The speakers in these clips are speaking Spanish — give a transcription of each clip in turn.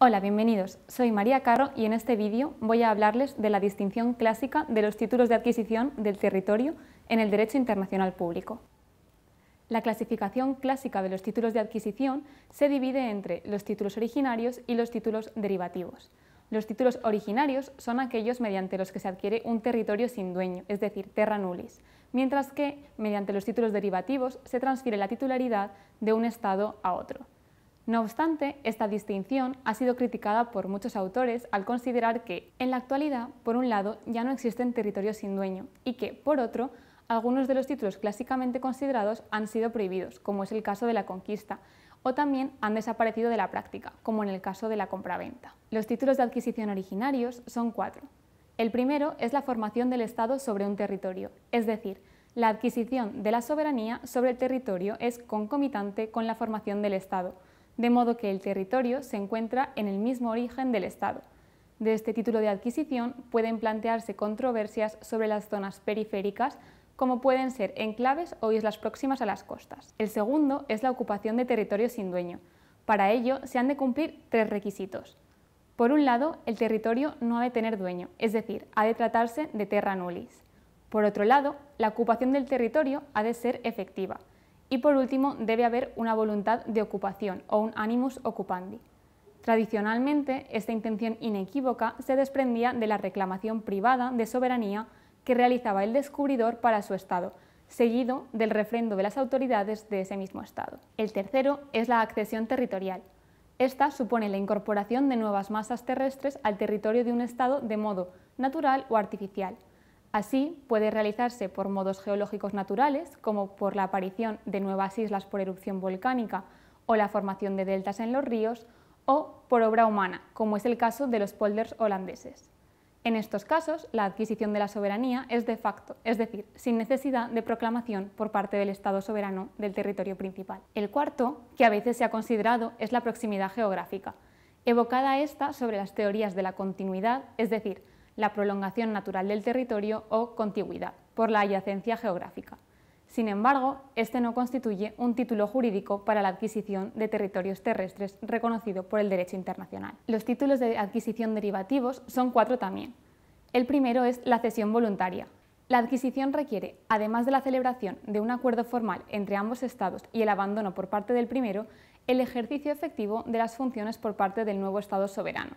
Hola, bienvenidos. Soy María Carro y en este vídeo voy a hablarles de la distinción clásica de los títulos de adquisición del territorio en el derecho internacional público. La clasificación clásica de los títulos de adquisición se divide entre los títulos originarios y los títulos derivativos. Los títulos originarios son aquellos mediante los que se adquiere un territorio sin dueño, es decir, terra nullis, mientras que mediante los títulos derivativos se transfiere la titularidad de un Estado a otro. No obstante, esta distinción ha sido criticada por muchos autores al considerar que, en la actualidad, por un lado, ya no existen territorios sin dueño y que, por otro, algunos de los títulos clásicamente considerados han sido prohibidos, como es el caso de la conquista, o también han desaparecido de la práctica, como en el caso de la compraventa. Los títulos de adquisición originarios son cuatro. El primero es la formación del Estado sobre un territorio, es decir, la adquisición de la soberanía sobre el territorio es concomitante con la formación del Estado de modo que el territorio se encuentra en el mismo origen del Estado. De este título de adquisición pueden plantearse controversias sobre las zonas periféricas, como pueden ser enclaves o islas próximas a las costas. El segundo es la ocupación de territorio sin dueño. Para ello se han de cumplir tres requisitos. Por un lado, el territorio no ha de tener dueño, es decir, ha de tratarse de terra nullis. Por otro lado, la ocupación del territorio ha de ser efectiva, y por último, debe haber una voluntad de ocupación o un animus occupandi. Tradicionalmente, esta intención inequívoca se desprendía de la reclamación privada de soberanía que realizaba el descubridor para su Estado, seguido del refrendo de las autoridades de ese mismo Estado. El tercero es la accesión territorial. Esta supone la incorporación de nuevas masas terrestres al territorio de un Estado de modo natural o artificial, Así, puede realizarse por modos geológicos naturales, como por la aparición de nuevas islas por erupción volcánica o la formación de deltas en los ríos, o por obra humana, como es el caso de los polders holandeses. En estos casos, la adquisición de la soberanía es de facto, es decir, sin necesidad de proclamación por parte del Estado soberano del territorio principal. El cuarto, que a veces se ha considerado, es la proximidad geográfica, evocada esta sobre las teorías de la continuidad, es decir, la prolongación natural del territorio o contigüidad, por la adyacencia geográfica. Sin embargo, este no constituye un título jurídico para la adquisición de territorios terrestres reconocido por el derecho internacional. Los títulos de adquisición derivativos son cuatro también. El primero es la cesión voluntaria. La adquisición requiere, además de la celebración de un acuerdo formal entre ambos Estados y el abandono por parte del primero, el ejercicio efectivo de las funciones por parte del nuevo Estado soberano.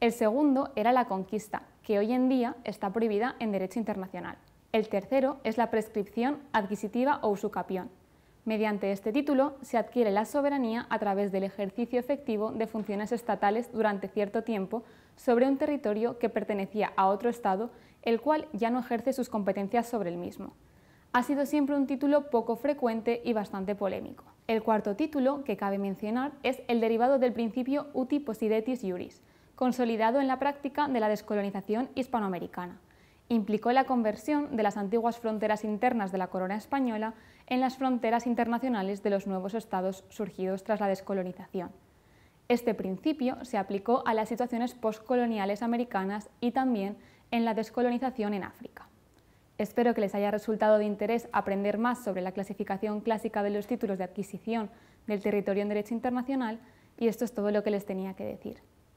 El segundo era la conquista, que hoy en día está prohibida en derecho internacional. El tercero es la prescripción adquisitiva o usucapión. Mediante este título se adquiere la soberanía a través del ejercicio efectivo de funciones estatales durante cierto tiempo sobre un territorio que pertenecía a otro Estado, el cual ya no ejerce sus competencias sobre el mismo. Ha sido siempre un título poco frecuente y bastante polémico. El cuarto título que cabe mencionar es el derivado del principio uti possidetis iuris, consolidado en la práctica de la descolonización hispanoamericana. Implicó la conversión de las antiguas fronteras internas de la corona española en las fronteras internacionales de los nuevos estados surgidos tras la descolonización. Este principio se aplicó a las situaciones postcoloniales americanas y también en la descolonización en África. Espero que les haya resultado de interés aprender más sobre la clasificación clásica de los títulos de adquisición del territorio en derecho internacional y esto es todo lo que les tenía que decir.